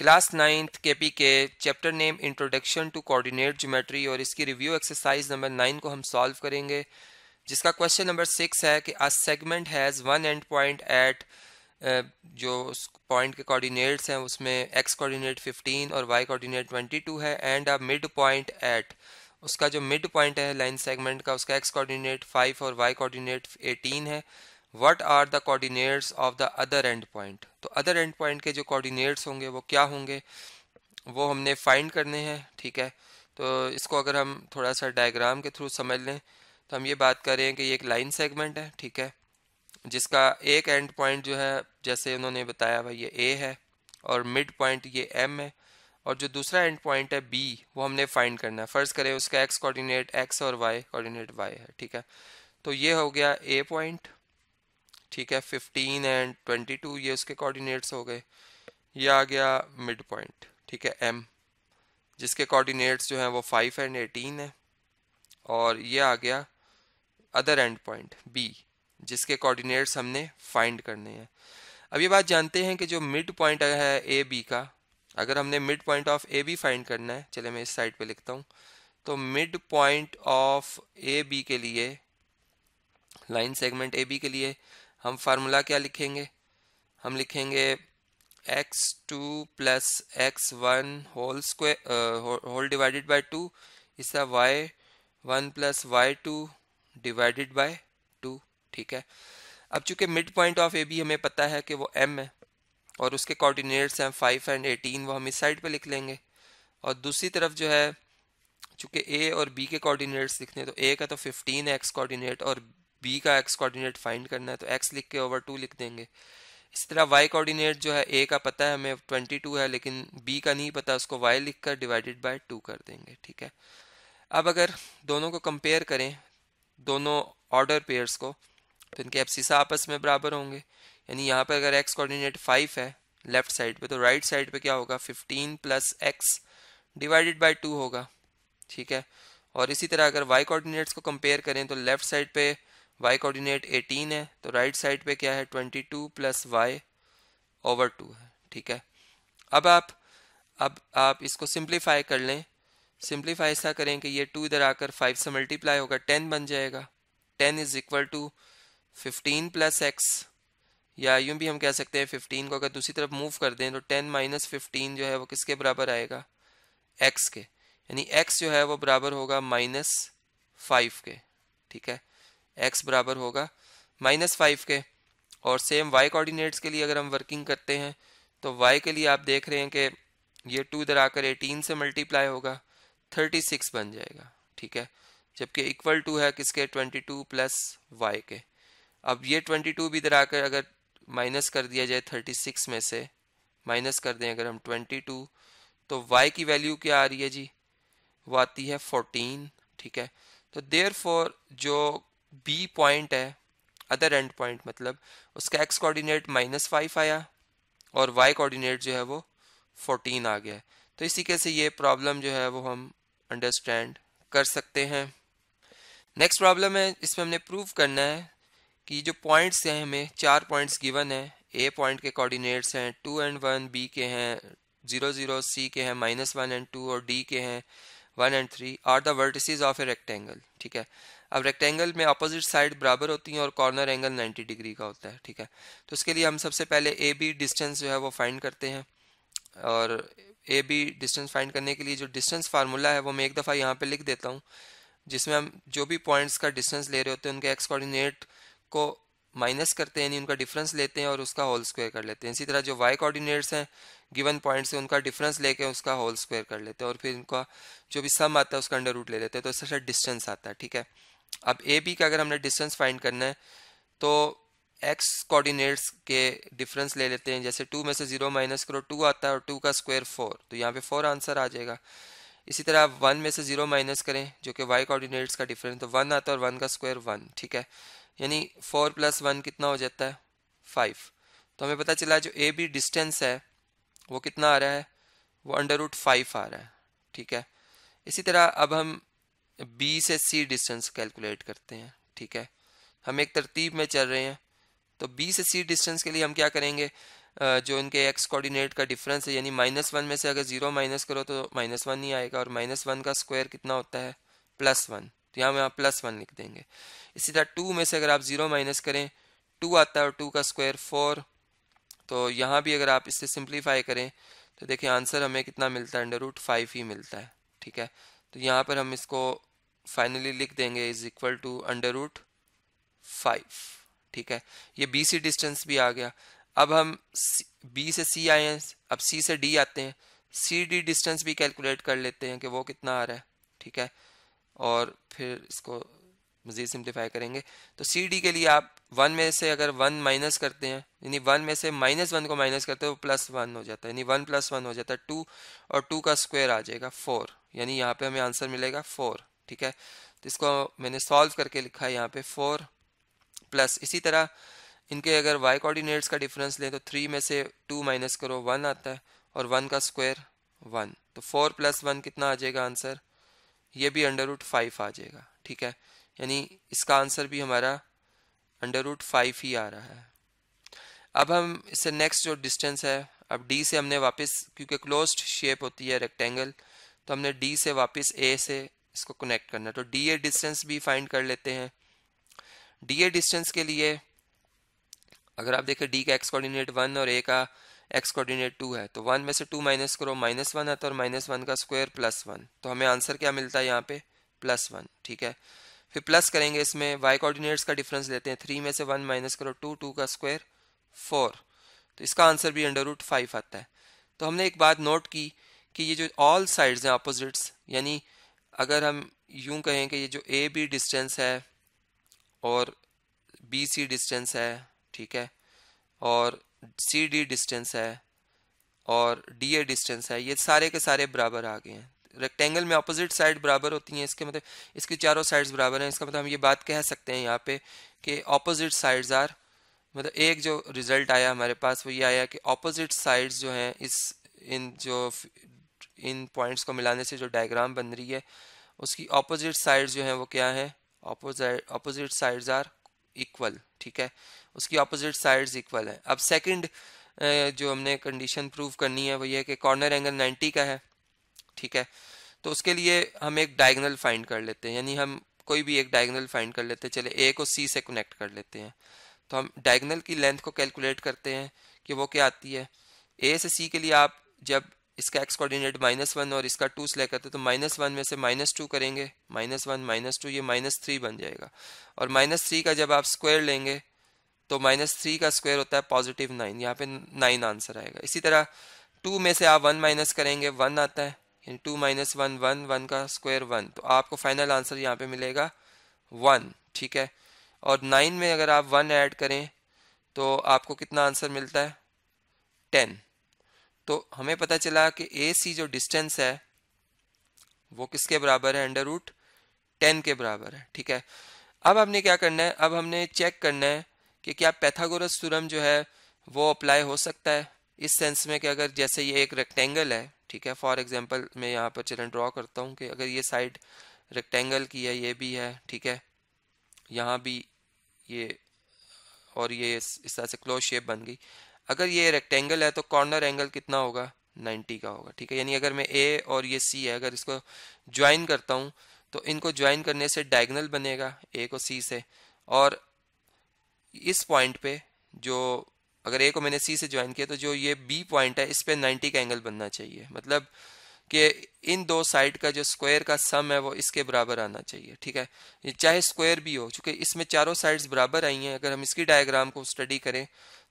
class ninth के पी के chapter name introduction to coordinate geometry और इसकी रिव्यू एक्सरसाइज नंबर नाइन को हम सॉल्व करेंगे जिसका क्वेश्चन नंबर सिक्स है कि a segment has one end point at जो उस पॉइंट के कोऑर्डिनेट्स हैं उसमें एक्स कोऑर्डिनेट 15 और वाई कोऑर्डिनेट 22 है and a mid point at उसका जो मिड पॉइंट है लाइन सेगमेंट का उसका एक्स कोऑर्डिनेट 5 और वाई कोऑर्डिनेट 18 है what are the coordinates of the other end point तो अदर एंड पॉइंट के जो कोऑर्डिनेट्स होंगे वो क्या होंगे वो हमने फाइंड करने हैं ठीक है तो इसको अगर हम थोड़ा सा डायग्राम के थ्रू समझ लें तो हम ये बात कर रहे हैं कि ये एक लाइन सेगमेंट है ठीक है जिसका एक एंड पॉइंट जो है जैसे उन्होंने बताया भाई ये ए है और मिड पॉइंट ये एम है और जो दूसरा एंड पॉइंट है बी वो हमने फाइंड करना है फ़र्ज़ करें उसका एक्स कोऑर्डिनेट एक्स और वाई कोऑर्डिनेट वाई है ठीक है तो ये हो गया ए पॉइंट ठीक है फिफ्टीन एंड ट्वेंटी टू ये उसके कोऑर्डिनेट्स हो गए ये आ गया मिड पॉइंट ठीक है एम जिसके कोऑर्डिनेट्स जो हैं वो फाइव एंड एटीन है और ये आ गया अदर एंड पॉइंट बी जिसके कोऑर्डिनेट्स हमने फाइंड करने हैं अब ये बात जानते हैं कि जो मिड पॉइंट है ए बी का अगर हमने mid point of A B find करना है चले मैं इस साइड पे लिखता हूँ तो mid point of A B के लिए लाइन सेगमेंट ए बी के लिए हम फार्मूला क्या लिखेंगे हम लिखेंगे X two plus X one whole square whole divided by two इसका Y one plus Y two divided by two ठीक है अब चूंकि mid point of A B हमें पता है कि वो एम है और उसके कोऑर्डिनेट्स हैं फाइव एंड एटीन वो हम इस साइड पे लिख लेंगे और दूसरी तरफ जो है चूँकि ए और बी के कोऑर्डिनेट्स लिखने तो ए का तो फिफ्टीन एक्स कोऑर्डिनेट और बी का एक्स कोऑर्डिनेट फाइंड करना है तो एक्स लिख के ओवर टू लिख देंगे इसी तरह वाई कोऑर्डिनेट जो है ए का पता है हमें ट्वेंटी टू है लेकिन बी का नहीं पता उसको वाई लिख कर डिवाइडेड बाई टू कर देंगे ठीक है अब अगर दोनों को कंपेयर करें दोनों ऑर्डर पेयर्स को तो इनके एप्सिसा आपस में बराबर होंगे यानी यहाँ पर अगर एक्स कोऑर्डिनेट फाइव है लेफ्ट साइड पे तो राइट right साइड पे क्या होगा fifteen plus X divided by two होगा ठीक है और इसी तरह अगर वाई कोऑर्डिनेट्स को कंपेयर करें तो लेफ्ट साइड पे y कोऑर्डिनेट 18 है तो राइट right साइड पे क्या है 22 two plus Y over two है ठीक है अब आप अब आप इसको सिंप्लीफाई कर लें सिंप्लीफाई ऐसा करें कि ये टू इधर आकर फाइव से मल्टीप्लाई होगा टेन बन जाएगा ten is equal to fifteen plus x या यूं भी हम कह सकते हैं फिफ्टीन को अगर दूसरी तरफ मूव कर दें तो टेन माइनस फिफ्टीन जो है वो किसके बराबर आएगा एक्स के यानी एक्स जो है वो बराबर होगा माइनस फाइव के ठीक है एक्स बराबर होगा माइनस फाइव के और सेम वाई कोऑर्डिनेट्स के लिए अगर हम वर्किंग करते हैं तो वाई के लिए आप देख रहे हैं कि ये टू इधर आकर एटीन से मल्टीप्लाई होगा थर्टी सिक्स बन जाएगा ठीक है जबकि इक्वल टू है किसके ट्वेंटी टू प्लस वाई के अब ये ट्वेंटी टू भी इधर आकर अगर माइनस कर दिया जाए थर्टी सिक्स में से माइनस कर दें अगर हम ट्वेंटी टू तो वाई की वैल्यू क्या आ रही है जी वो आती है फोर्टीन ठीक है तो देयर फॉर जो बी पॉइंट है अदर एंड पॉइंट मतलब उसका एक्स कोऑर्डिनेट माइनस फाइव आया और वाई कोऑर्डिनेट जो है वो फोर्टीन आ गया तो इसी के से ये प्रॉब्लम जो है वो हम अंडरस्टैंड कर सकते हैं नेक्स्ट प्रॉब्लम है इसमें हमने प्रूव करना है कि जो पॉइंट्स हैं हमें चार पॉइंट्स गिवन है ए पॉइंट के कोऑर्डिनेट्स हैं टू एंड वन बी के हैं जीरो जीरो सी के हैं माइनस वन एंड टू और डी के हैं one and three are the vertices of a rectangle ठीक है अब रेक्टेंगल में अपोजिट साइड बराबर होती हैं और कॉर्नर एंगल 90 डिग्री का होता है ठीक है तो उसके लिए हम सबसे पहले ए बी डिस्टेंस जो है वो फाइंड करते हैं और ए बी डिस्टेंस फाइंड करने के लिए जो डिस्टेंस फार्मूला है वो मैं एक दफ़ा यहाँ पर लिख देता हूँ जिसमें हम जो भी पॉइंट्स का डिस्टेंस ले रहे होते हैं उनके एक्स कोऑर्डिनेट को माइनस करते हैं यानी उनका डिफरेंस लेते हैं और उसका होल स्क्वायर कर लेते हैं इसी तरह जो वाई कोऑर्डिनेट्स हैं गिवन पॉइंट से उनका डिफरेंस लेके उसका होल स्क्वायर कर लेते हैं और फिर उनका जो भी सम आता है उसका अंडर रूट ले लेते हैं तो इससे डिस्टेंस अच्छा आता है ठीक है अब ए बी का अगर हमने डिस्टेंस फाइंड करना है तो एक्स कोऑर्डिनेट्स के डिफरेंस ले लेते हैं जैसे टू में से जीरो माइनस करो टू आता है और टू का स्क्वायर फोर तो यहाँ पे फोर आंसर आ जाएगा इसी तरह आप वन में से जीरो माइनस करें जो कि वाई कोऑर्डिनेट्स का डिफरेंस तो वन आता है और वन का स्क्वायर वन ठीक है यानी फोर प्लस वन कितना हो जाता है फाइव तो हमें पता चला जो ए बी डिस्टेंस है वो कितना आ रहा है वो अंडर रूट फाइव आ रहा है ठीक है इसी तरह अब हम बी से सी डिस्टेंस कैलकुलेट करते हैं ठीक है हम एक तरतीब में चल रहे हैं तो बी से सी डिस्टेंस के लिए हम क्या करेंगे जो इनके एक्स कोऑर्डिनेट का डिफरेंस है यानी माइनस वन में से अगर ज़ीरो माइनस करो तो माइनस वन ही आएगा और माइनस वन का स्क्वायर कितना होता है प्लस वन तो यहाँ हम यहाँ प्लस वन लिख देंगे इसी तरह टू में से अगर आप ज़ीरो माइनस करें टू आता है और टू का स्क्वायर फोर तो यहाँ भी अगर आप इससे सिंप्लीफाई करें तो देखिए आंसर हमें कितना मिलता है अंडर रूट फाइव ही मिलता है ठीक है तो यहाँ पर हम इसको फाइनली लिख देंगे is equal to under root five ठीक है ये बी सी डिस्टेंस भी आ गया अब हम बी से सी आए हैं अब सी से डी आते हैं सी डी डिस्टेंस भी कैलकुलेट कर लेते हैं कि वो कितना आ रहा है ठीक है और फिर इसको मज़ीद सिंप्लीफाई करेंगे तो सी डी के लिए आप वन में से अगर वन माइनस करते हैं यानी वन में से माइनस वन को माइनस करते हो प्लस वन हो जाता है यानी वन प्लस वन हो जाता है टू और टू का स्क्वायर आ जाएगा फोर यानी यहाँ पे हमें आंसर मिलेगा फोर ठीक है तो इसको मैंने सॉल्व करके लिखा है यहाँ पे फोर प्लस इसी तरह इनके अगर वाई कोऑर्डिनेट्स का डिफरेंस लें तो थ्री में से टू माइनस करो वन आता है और वन का स्क्वायर वन तो फोर प्लस वन कितना आ जाएगा आंसर ये भी अंडर रूट फाइव आ जाएगा ठीक है यानी इसका आंसर भी हमारा अंडर रूट फाइव ही आ रहा है अब हम इससे नेक्स्ट जो डिस्टेंस है अब डी से हमने वापस क्योंकि क्लोज्ड शेप होती है रेक्टेंगल तो हमने डी से वापस ए से इसको कनेक्ट करना तो डी ए डिस्टेंस भी फाइंड कर लेते हैं डी ए डिस्टेंस के लिए अगर आप देखें डी का एक्स कोऑर्डिनेट वन और ए का एक्स कोऑर्डिनेट टू है तो वन में से टू माइनस करो माइनस वन आता और माइनस वन का स्क्वायर प्लस वन तो हमें आंसर क्या मिलता है यहाँ पे प्लस वन ठीक है फिर प्लस करेंगे इसमें वाई कोऑर्डिनेट्स का डिफरेंस लेते हैं थ्री में से वन माइनस करो टू टू का स्क्वायर फोर तो इसका आंसर भी अंडर रूट फाइव आता है तो हमने एक बात नोट की कि ये जो ऑल साइड्स हैं अपोजिट्स यानी अगर हम यूं कहें कि ये जो ए बी डिस्टेंस है और बी सी डिस्टेंस है ठीक है और सी डी डिस्टेंस है और डी ए डिस्टेंस है ये सारे के सारे बराबर आ गए हैं रेक्टेंगल में अपोजिट साइड बराबर होती हैं इसके मतलब इसकी चारों साइड्स बराबर हैं इसका मतलब हम ये बात कह सकते हैं यहाँ पे कि ऑपोजिट साइड्स आर मतलब एक जो रिज़ल्ट आया हमारे पास वो ये आया कि ऑपोजिट साइड्स जो हैं इस इन जो इन पॉइंट्स को मिलाने से जो डायग्राम बन रही है उसकी ऑपोजिट साइड्स जो हैं वो क्या है opposite opposite sides are equal ठीक है उसकी ऑपोजिट साइड्स इक्वल है अब सेकंड जो हमने कंडीशन प्रूव करनी है वो ये है कि कॉर्नर एंगल 90 का है ठीक है तो उसके लिए हम एक डायगनल फाइंड कर लेते हैं यानी हम कोई भी एक डायगनल फाइंड कर लेते हैं चले ए को सी से कनेक्ट कर लेते हैं तो हम डायगनल की लेंथ को कैलकुलेट करते हैं कि वो क्या आती है ए से सी के लिए आप जब इसका एक्स कोऑर्डिनेट माइनस वन और इसका टू सेलेक्ट करते हैं तो माइनस वन में से माइनस टू करेंगे माइनस वन माइनस टू ये माइनस थ्री बन जाएगा और माइनस थ्री का जब आप स्क्वायर लेंगे तो माइनस थ्री का स्क्वायर होता है पॉजिटिव नाइन यहाँ पे नाइन आंसर आएगा इसी तरह टू में से आप वन माइनस करेंगे वन आता है यानी two minus one one one का स्क्वायर वन तो आपको फाइनल आंसर यहाँ पे मिलेगा वन ठीक है और नाइन में अगर आप वन ऐड करें तो आपको कितना आंसर मिलता है टेन तो हमें पता चला कि ए सी जो डिस्टेंस है वो किसके बराबर है अंडर रूट टेन के बराबर है ठीक है अब हमने क्या करना है अब हमने चेक करना है कि क्या पैथागोरस थ्योरम जो है वो अप्लाई हो सकता है इस सेंस में कि अगर जैसे ये एक रेक्टेंगल है ठीक है फॉर एग्जांपल मैं यहाँ पर चलन ड्रॉ करता हूँ कि अगर ये साइड रेक्टेंगल की है ये भी है ठीक है यहाँ भी ये और ये इस तरह से क्लोज शेप बन गई अगर ये रेक्टेंगल है तो कॉर्नर एंगल कितना होगा 90 का होगा ठीक है यानी अगर मैं ए और ये सी है अगर इसको ज्वाइन करता हूँ तो इनको ज्वाइन करने से डायगनल बनेगा ए को सी से और इस पॉइंट पे जो अगर ए को मैंने सी से ज्वाइन किया तो जो ये बी पॉइंट है इस पर नाइन्टी का एंगल बनना चाहिए मतलब कि इन दो साइड का जो स्क्वायर का सम है वो इसके बराबर आना चाहिए ठीक है चाहे स्क्वायर भी हो चूंकि इसमें चारों साइड्स बराबर आई हैं अगर हम इसकी डायग्राम को स्टडी करें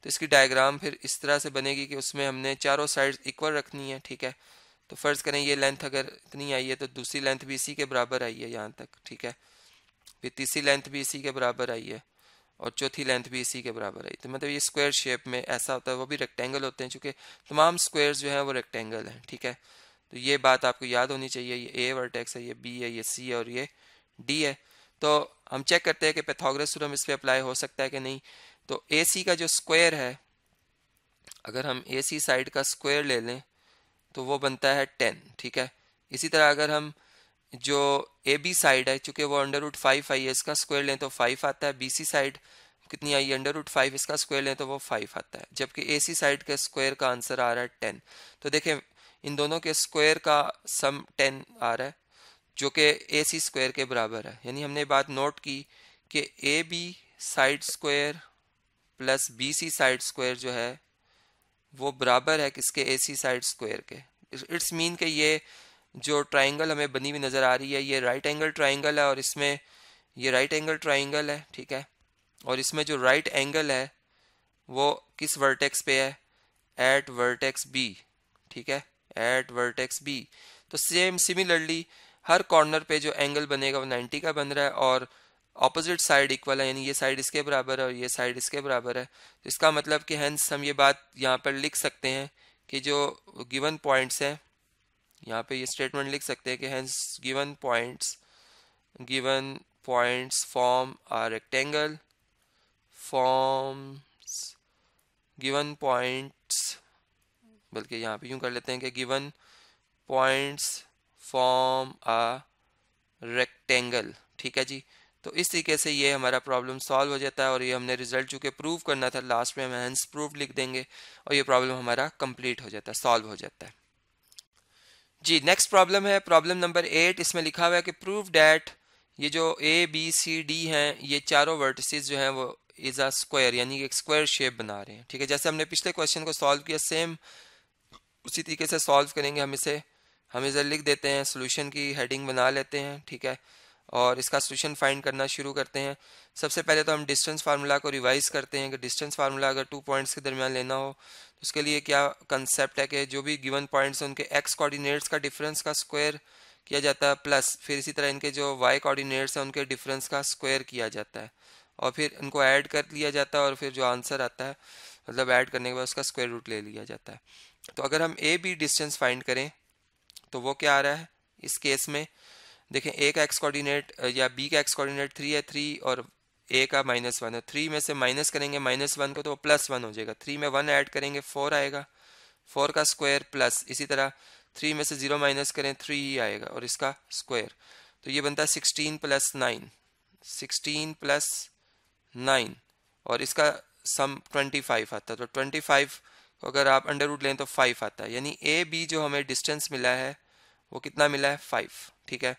तो इसकी डायग्राम फिर इस तरह से बनेगी कि उसमें हमने चारों साइड्स इक्वल रखनी है ठीक है तो फ़र्ज़ करें ये लेंथ अगर इतनी आई है तो दूसरी लेंथ भी इसी के बराबर आई है यहाँ तक ठीक है फिर तीसरी लेंथ भी इसी के बराबर आई है और चौथी लेंथ भी इसी के बराबर आई तो मतलब ये स्क्वायर शेप में ऐसा होता है वो भी रेक्टेंगल होते हैं चूँकि तमाम स्क्वायर्स जो हैं वो रेक्टेंगल हैं ठीक है तो ये बात आपको याद होनी चाहिए ये ए वर्टेक्स है ये बी है ये सी है और ये डी है तो हम चेक करते हैं कि पैथागोरस थ्योरम इस पर अप्लाई हो सकता है कि नहीं तो ए सी का जो स्क्वायर है अगर हम ए सी साइड का स्क्वायर ले लें तो वो बनता है टेन ठीक है इसी तरह अगर हम जो ए बी साइड है चूंकि वो अंडर रूट फाइव आई है इसका स्क्वायर लें तो फाइव आता है बी सी साइड कितनी आई है अंडर रूट फाइव इसका स्क्वायर लें तो वो फाइव आता है जबकि ए सी साइड के स्क्वायर का आंसर आ रहा है टेन तो देखें इन दोनों के स्क्वायर का सम टेन आ रहा है जो कि ए सी स्क्वायर के बराबर है यानी हमने बात नोट की कि A B side square plus B C side square जो है वो बराबर है किसके ए सी साइड स्क्वायर के इट्स मीन के ये जो ट्राइंगल हमें बनी हुई नज़र आ रही है ये राइट एंगल ट्राइंगल है और इसमें ये राइट एंगल ट्राइंगल है ठीक है और इसमें जो राइट एंगल है वो किस वर्टेक्स पे है एट वर्टेक्स बी ठीक है एट वर्टेक्स बी तो सेम सिमिलरली हर कॉर्नर पे जो एंगल बनेगा वो 90 का बन रहा है और ऑपोजिट साइड इक्वल है यानी ये साइड इसके बराबर है और ये साइड इसके बराबर है तो इसका मतलब कि हैंस हम ये बात यहाँ पर लिख सकते हैं कि जो गिवन पॉइंट्स हैं यहाँ पे ये स्टेटमेंट लिख सकते हैं कि hence given points given points form a rectangle forms given points बल्कि यहाँ पे यूँ कर लेते हैं कि given points form a rectangle ठीक है जी तो इस तरीके से ये हमारा प्रॉब्लम सॉल्व हो जाता है और ये हमने रिजल्ट चूँकि प्रूव करना था लास्ट में हम हैंस प्रूफ लिख देंगे और ये प्रॉब्लम हमारा कंप्लीट हो जाता है सॉल्व हो जाता है जी नेक्स्ट प्रॉब्लम है प्रॉब्लम नंबर एट इसमें लिखा हुआ है कि प्रूव डैट ये जो ए बी सी डी हैं ये चारों वर्टिसेस जो हैं वो इज़ अ स्क्वायर यानी एक स्क्वायर शेप बना रहे हैं ठीक है जैसे हमने पिछले क्वेश्चन को सॉल्व किया सेम उसी तरीके से सॉल्व करेंगे हम इसे हम इसे लिख देते हैं सोल्यूशन की हेडिंग बना लेते हैं ठीक है और इसका सॉल्यूशन फाइंड करना शुरू करते हैं सबसे पहले तो हम डिस्टेंस फार्मूला को रिवाइज करते हैं कि डिस्टेंस फार्मूला अगर टू पॉइंट्स के दरमियान लेना हो तो उसके लिए क्या कंसेप्ट है कि जो भी गिवन पॉइंट्स हैं उनके एक्स कोऑर्डिनेट्स का डिफरेंस का स्क्वायर किया जाता है प्लस फिर इसी तरह इनके जो वाई कोऑर्डिनेट्स हैं उनके डिफरेंस का स्क्वायर किया जाता है और फिर इनको ऐड कर लिया जाता है और फिर जो आंसर आता है मतलब ऐड करने के बाद उसका स्क्वायर रूट ले लिया जाता है तो अगर हम ए बी डिस्टेंस फाइंड करें तो वो क्या आ रहा है इस केस में देखें ए का एक्स कोऑर्डिनेट या बी का एक्स कोऑर्डिनेट थ्री है थ्री और ए का माइनस वन है थ्री में से माइनस करेंगे माइनस वन को तो प्लस वन हो जाएगा थ्री में वन ऐड करेंगे फोर आएगा फोर का स्क्वायर प्लस इसी तरह थ्री में से जीरो माइनस करें थ्री ही आएगा और इसका स्क्वायर तो ये बनता है sixteen plus nine sixteen plus nine और इसका सम ट्वेंटी फाइव आता है तो ट्वेंटी फाइव तो अगर आप अंडर रूट लें तो फाइव आता है यानी ए बी जो हमें डिस्टेंस मिला है वो कितना मिला है फाइव ठीक है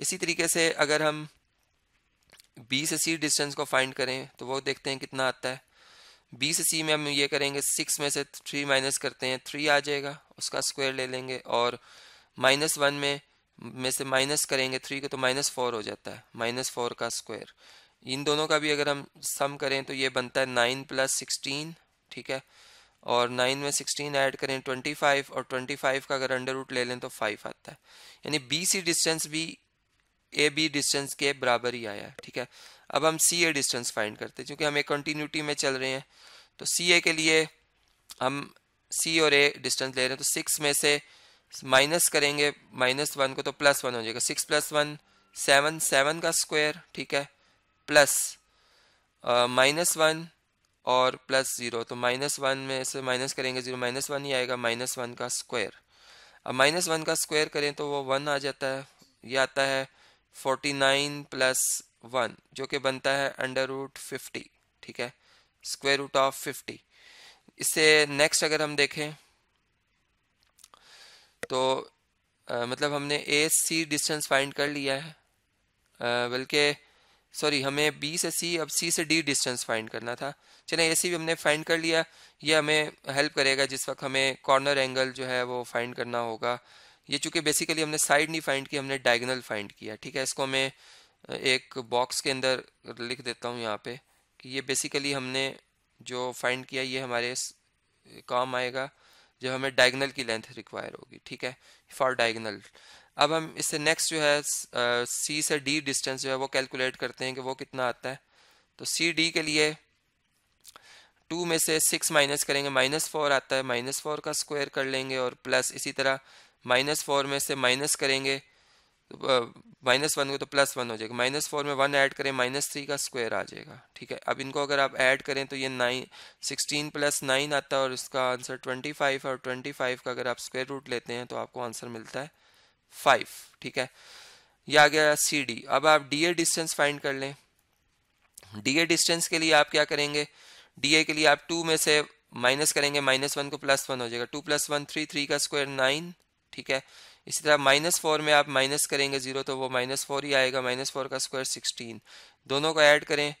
इसी तरीके से अगर हम बी से सी डिस्टेंस को फाइंड करें तो वो देखते हैं कितना आता है बी से सी में हम ये करेंगे सिक्स में से थ्री माइनस करते हैं थ्री आ जाएगा उसका स्क्वायर ले लेंगे और माइनस वन में में से माइनस करेंगे थ्री को तो माइनस फोर हो जाता है माइनस फोर का स्क्वायर इन दोनों का भी अगर हम सम करें तो ये बनता है नाइन प्लस सिक्सटीन ठीक है और नाइन में सिक्सटीन ऐड करें ट्वेंटी फाइव और ट्वेंटी फाइव का अगर अंडर रूट ले लें तो फाइव आता है यानी बी सी डिस्टेंस भी ए बी डिस्टेंस के बराबर ही आया ठीक है अब हम सी ए डिस्टेंस फाइंड करते हैं क्योंकि हम एक कंटिन्यूटी में चल रहे हैं तो सी ए के लिए हम सी और ए डिस्टेंस ले रहे हैं तो सिक्स में से माइनस करेंगे माइनस वन को तो प्लस वन हो जाएगा six plus one seven seven का स्क्वायर ठीक है प्लस माइनस वन और प्लस ज़ीरो तो माइनस वन में से माइनस करेंगे ज़ीरो माइनस वन ही आएगा माइनस वन का स्क्वायर अब माइनस वन का स्क्वायर करें तो वो वन आ जाता है ये आता है फोर्टी नाइन प्लस वन जो कि बनता है अंडर रूट फिफ्टी ठीक है स्क्वायर रूट ऑफ फिफ्टी इससे नेक्स्ट अगर हम देखें तो आ, मतलब हमने ए सी डिस्टेंस फाइंड कर लिया है बल्कि सॉरी हमें बी से सी अब सी से डी डिस्टेंस फाइंड करना था चले ए सी भी हमने फाइंड कर लिया ये हमें हेल्प करेगा जिस वक्त हमें कॉर्नर एंगल जो है वो फाइंड करना होगा ये चूंकि बेसिकली हमने साइड नहीं फाइंड की हमने डायगनल फाइंड किया ठीक है इसको मैं एक बॉक्स के अंदर लिख देता हूँ यहाँ पे कि ये बेसिकली हमने जो फाइंड किया ये हमारे काम आएगा जो हमें डायगनल की लेंथ रिक्वायर होगी ठीक है फॉर डायगनल अब हम इससे नेक्स्ट जो है सी uh, से डी डिस्टेंस जो है वो कैलकुलेट करते हैं कि वो कितना आता है तो सी डी के लिए टू में से सिक्स माइनस करेंगे माइनस फोर आता है माइनस फोर का स्क्वायर कर लेंगे और प्लस इसी तरह माइनस फोर में से माइनस करेंगे माइनस वन को तो प्लस uh, वन तो हो जाएगा माइनस फोर में वन ऐड करें माइनस थ्री का स्क्वायर आ जाएगा ठीक है अब इनको अगर आप ऐड करें तो ये नाइन सिक्सटीन प्लस नाइन आता है और इसका आंसर ट्वेंटी फाइव और ट्वेंटी फाइव का अगर आप स्क्वायर रूट लेते हैं तो आपको आंसर मिलता है फाइव ठीक है यह आ गया सी डी अब आप डी ए डिस्टेंस फाइंड कर लें डी ए डिस्टेंस के लिए आप क्या करेंगे डी ए के लिए आप टू में से माइनस करेंगे माइनस वन को प्लस वन हो जाएगा two plus one three three का स्क्वायर नाइन ठीक है इसी तरह माइनस फोर में आप माइनस करेंगे जीरो तो वो माइनस फोर ही आएगा माइनस फोर का स्क्वायर सिक्सटीन दोनों को ऐड करें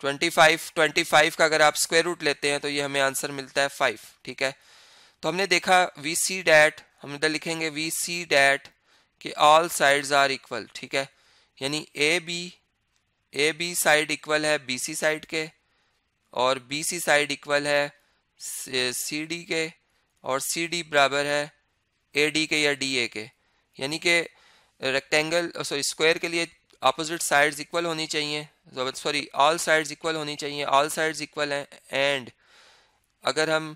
ट्वेंटी फाइव ट्वेंटी फाइव का अगर आप स्क्वायर रूट लेते हैं तो ये हमें आंसर मिलता है फाइव ठीक है तो हमने देखा वी सी डैट हम इधर लिखेंगे वी सी डैट कि ऑल साइड्स आर इक्वल ठीक है यानी A B A B side equal है बी सी साइड के और बी सी साइड इक्वल है सी डी के और सी डी बराबर है ए डी के या डी ए के यानी कि रेक्टेंगल सॉरी स्क्वायर के लिए अपोजिट साइड्स इक्वल होनी चाहिए सॉरी ऑल साइड्स इक्वल होनी चाहिए ऑल साइड्स इक्वल हैं एंड अगर हम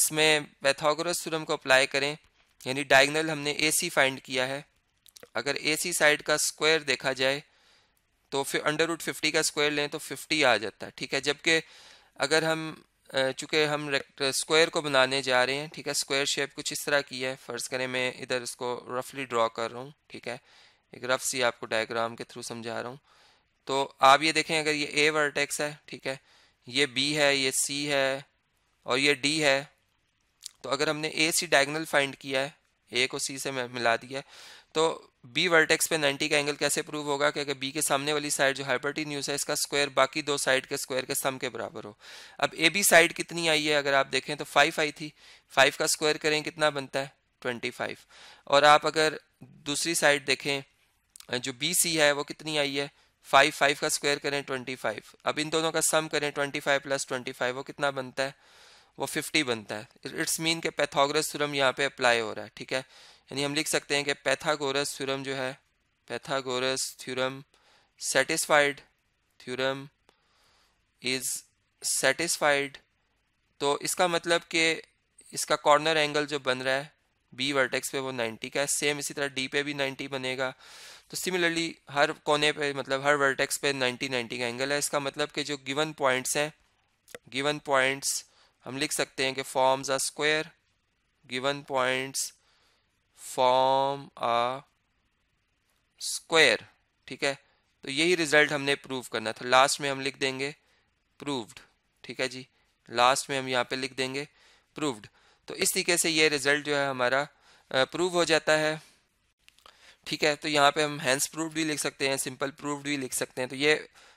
इसमें पैथागोरस थ्योरम को अप्लाई करें यानी डायगनल हमने ए सी फाइंड किया है अगर ए सी साइड का स्क्वायर देखा जाए तो फिर अंडर रूट फिफ्टी का स्क्वायर लें तो फिफ्टी आ जाता है ठीक है जबकि अगर हम चूँकि हम स्क्वायर को बनाने जा रहे हैं ठीक है स्क्वायर शेप कुछ इस तरह की है फ़र्ज़ करें मैं इधर इसको रफली ड्रॉ कर रहा हूँ ठीक है एक रफ सी आपको डायग्राम के थ्रू समझा रहा हूँ तो आप ये देखें अगर ये ए वर्टेक्स है ठीक है ये बी है ये सी है और ये डी है तो अगर हमने ए सी डायगनल फाइंड किया है ए को सी से मिला दिया है तो बी वर्टेक्स पे 90 का एंगल कैसे प्रूव होगा कि अगर बी के सामने वाली साइड जो न्यूज है इसका स्क्वायर बाकी दो साइड के स्क्वायर के सम के बराबर हो अब ए बी साइड कितनी आई है अगर आप देखें तो फाइव आई थी 5 का स्क्वायर करें कितना बनता है ट्वेंटी फाइव और आप अगर दूसरी साइड देखें जो बी सी है वो कितनी आई है फाइव फाइव का स्क्वायर करें ट्वेंटी फाइव अब इन दोनों का सम करें twenty five plus twenty five वो कितना बनता है वो फिफ्टी बनता है इट्स मीन के पैथोग्रस थ्योरम यहाँ पे अप्लाई हो रहा है ठीक है यानी हम लिख सकते हैं कि पैथागोरस थ्योरम जो है Pythagoras theorem satisfied theorem is satisfied तो इसका मतलब कि इसका कॉर्नर एंगल जो बन रहा है बी वर्टेक्स पे वो 90 का है सेम इसी तरह डी पे भी 90 बनेगा तो सिमिलरली हर कोने पे मतलब हर वर्टेक्स पे 90 90 का एंगल है इसका मतलब कि जो गिवन पॉइंट्स हैं गिवन पॉइंट्स हम लिख सकते हैं कि forms are square given points form a square ठीक है तो यही रिजल्ट हमने प्रूव करना था लास्ट में हम लिख देंगे प्रूव्ड ठीक है जी लास्ट में हम यहाँ पे लिख देंगे प्रूव्ड तो इस तरीके से ये रिजल्ट जो है हमारा प्रूव हो जाता है ठीक है तो यहाँ पे हम हैंस प्रूव्ड भी लिख सकते हैं सिंपल प्रूव्ड भी लिख सकते हैं तो ये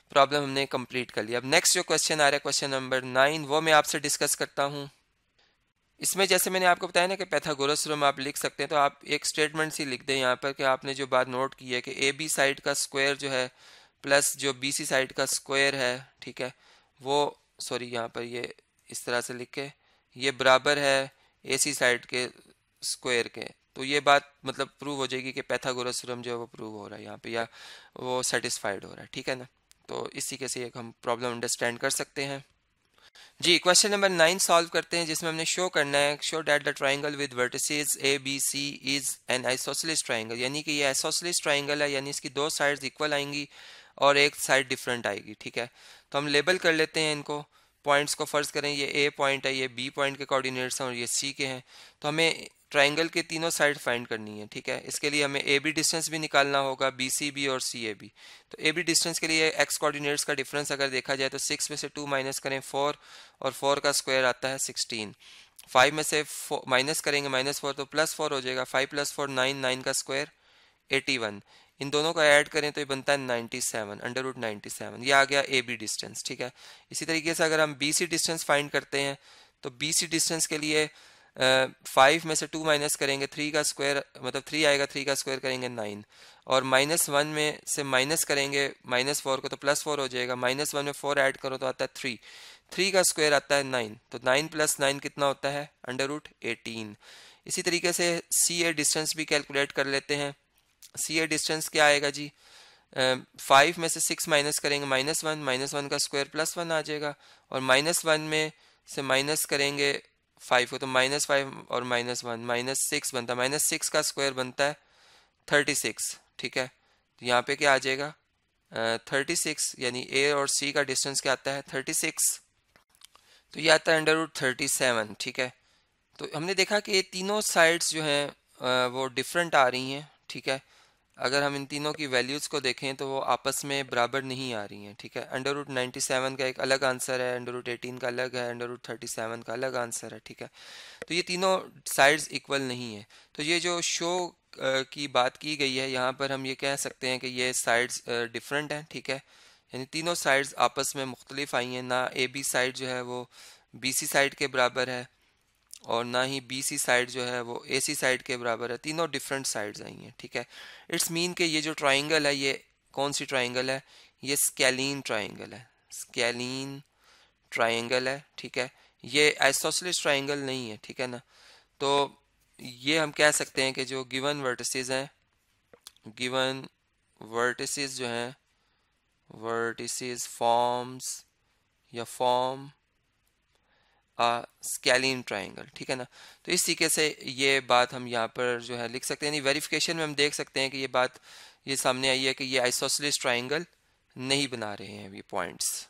प्रॉब्लम हमने कंप्लीट कर लिया अब नेक्स्ट जो क्वेश्चन आ रहा है क्वेश्चन नंबर नाइन वो मैं आपसे डिस्कस करता हूँ इसमें जैसे मैंने आपको बताया ना कि पैथागोरस रूम आप लिख सकते हैं तो आप एक स्टेटमेंट सी लिख दें यहाँ पर कि आपने जो बात नोट की है कि ए बी साइड का स्क्वायर जो है प्लस जो बी सी साइड का स्क्वायर है ठीक है वो सॉरी यहाँ पर ये इस तरह से लिख के ये बराबर है ए सी साइड के स्क्वायर के तो ये बात मतलब प्रूव हो जाएगी कि पैथागोरस रूम जो है वो प्रूव हो रहा है यहाँ पर या वो सेटिस्फाइड हो रहा है ठीक है ना तो इसी तरीके से एक हम प्रॉब्लम अंडरस्टैंड कर सकते हैं जी क्वेश्चन नंबर नाइन सॉल्व करते हैं जिसमें हमने शो करना है show that the triangle with vertices A B C is an isosceles triangle यानी कि ये आइसोसलिस ट्राइंगल है यानी इसकी दो साइड्स इक्वल आएंगी और एक साइड डिफरेंट आएगी ठीक है तो हम लेबल कर लेते हैं इनको पॉइंट्स को फर्ज करें ये ए पॉइंट है ये बी पॉइंट के कोऑर्डिनेट्स हैं और ये सी के हैं तो हमें ट्राइंगल के तीनों साइड फाइंड करनी है ठीक है इसके लिए हमें ए बी डिस्टेंस भी निकालना होगा बी सी बी और सी ए बी तो ए बी डिस्टेंस के लिए एक्स कोऑर्डिनेट्स का डिफरेंस अगर देखा जाए तो सिक्स में से टू माइनस करें फोर और फोर का स्क्वायर आता है सिक्सटीन फाइव में से माइनस करेंगे माइनस फोर तो प्लस फोर हो जाएगा five plus four nine nine का स्क्वायर एटी वन इन दोनों का ऐड करें तो ये बनता है ninety seven under root ninety seven ये आ गया ए बी डिस्टेंस ठीक है इसी तरीके से अगर हम बी सी डिस्टेंस फाइंड करते हैं तो बी सी डिस्टेंस के लिए फाइव में से टू माइनस करेंगे थ्री का स्क्वायर मतलब थ्री आएगा थ्री का स्क्वायर करेंगे नाइन और माइनस वन में से माइनस करेंगे माइनस फोर को तो प्लस फोर हो जाएगा माइनस वन में फोर ऐड करो तो आता है थ्री थ्री का स्क्वायर आता है नाइन तो नाइन प्लस नाइन कितना होता है अंडर रूट एटीन इसी तरीके से सी ए डिस्टेंस भी कैलकुलेट कर लेते हैं सी ए डिस्टेंस क्या आएगा जी फाइव uh, में से सिक्स माइनस करेंगे माइनस वन माइनस वन का स्क्वायर प्लस वन आ जाएगा और माइनस वन में से माइनस करेंगे फाइव को तो माइनस फाइव और माइनस वन माइनस सिक्स बनता है माइनस सिक्स का स्क्वायर बनता है थर्टी सिक्स ठीक है तो यहाँ पे क्या आ जाएगा थर्टी सिक्स यानी ए और सी का डिस्टेंस क्या आता है थर्टी सिक्स तो ये आता है अंडर रूट थर्टी सेवन ठीक है तो हमने देखा कि ये तीनों साइड्स जो हैं वो डिफरेंट आ रही हैं ठीक है अगर हम इन तीनों की वैल्यूज़ को देखें तो वो आपस में बराबर नहीं आ रही हैं ठीक है अंडर रूट नाइन्टी सेवन का एक अलग आंसर है अंडर रूट एटीन का अलग है अंडर रूट थर्टी सेवन का अलग आंसर है ठीक है तो ये तीनों साइड्स इक्वल नहीं है तो ये जो शो की बात की गई है यहाँ पर हम ये कह सकते हैं कि ये साइड्स डिफरेंट हैं ठीक है यानी तीनों साइड्स आपस में मुख्तलिफ आई हैं ना ए बी साइड जो है वो बी सी साइड के बराबर है और ना ही बी सी साइड जो है वो ए सी साइड के बराबर है तीनों डिफरेंट साइड्स आई हैं ठीक है इट्स मीन कि ये जो ट्राइंगल है ये कौन सी ट्राइंगल है ये स्केलिन ट्राइंगल है स्केलिन ट्राइंगल है ठीक है ये एसोसलिस ट्राइंगल नहीं है ठीक है ना तो ये हम कह सकते हैं कि जो गिवन वर्टिसेस हैं गिवन वर्टिसेस जो हैं वर्टिसेस फॉर्म्स या फॉर्म form, स्कैलिन ट्राइंगल ठीक है ना तो इस तरीके से ये बात हम यहाँ पर जो है लिख सकते हैं वेरिफिकेशन में हम देख सकते हैं कि ये बात ये सामने आई है कि ये आइसोसलिस ट्राइंगल नहीं बना रहे हैं ये पॉइंट्स